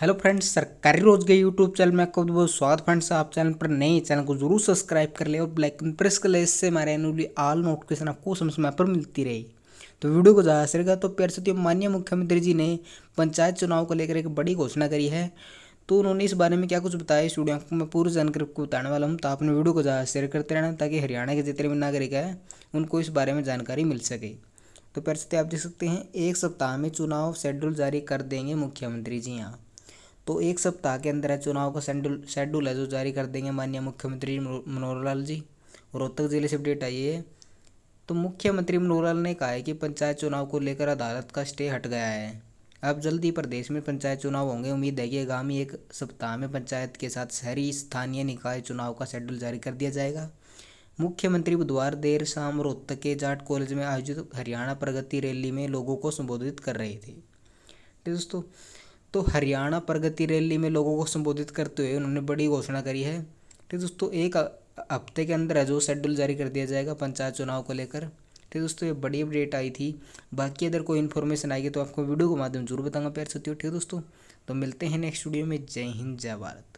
hello friends सरकारी रोज के YouTube channel में आपका बहुत स्वागत फ्रेंड्स आप चैनल पर नए चैनल को जरूर सब्सक्राइब कर ले और ब्लैक प्रेस कर ले इससे हमारे एनुअली ऑल नोटिफिकेशन आपको समय समय पर मिलती रही तो वीडियो को ज़्यादा असर तो प्यार से माननीय मुख्यमंत्री जी ने पंचायत चुनाव को लेकर एक बड़ी घोषणा करी है तो उन्होंने इस बारे में क्या कुछ बताया इस वीडियो को मैं पूरी जानकारी आपको बताने वाला हूँ तो आपने वीडियो को ज़्यादा शेयर करते रहना ताकि हरियाणा के जितने भी नागरिक हैं उनको इस बारे में जानकारी मिल सके तो पैर आप देख सकते हैं एक सप्ताह में चुनाव शेड्यूल जारी कर देंगे मुख्यमंत्री जी यहाँ तो एक सप्ताह के अंदर है चुनाव का शेड्यूल शेड्यूल है जो जारी कर देंगे माननीय मुख्यमंत्री मनोहर लाल जी रोहतक जिले से अपडेट आई है तो मुख्यमंत्री मनोहर लाल ने कहा है कि पंचायत चुनाव को लेकर अदालत का स्टे हट गया है अब जल्दी प्रदेश में पंचायत चुनाव होंगे उम्मीद है कि आगामी एक सप्ताह में पंचायत के साथ शहरी स्थानीय निकाय चुनाव का शेड्यूल जारी कर दिया जाएगा मुख्यमंत्री बुधवार देर शाम रोहतक के जाट कॉलेज में आयोजित हरियाणा प्रगति रैली में लोगों को संबोधित कर रहे थे तो दोस्तों तो हरियाणा प्रगति रैली में लोगों को संबोधित करते हुए उन्होंने बड़ी घोषणा करी है ठीक दोस्तों एक हफ्ते के अंदर जो शेड्यूल जारी कर दिया जाएगा पंचायत चुनाव को लेकर ठीक दोस्तों ये बड़ी अपडेट आई थी बाकी अगर कोई इन्फॉर्मेशन आएगी तो आपको वीडियो के माध्यम जरूर बताऊंगा प्यार सत्यो ठीक है दोस्तों तो मिलते हैं नेक्स्ट वीडियो में जय हिंद जय भारत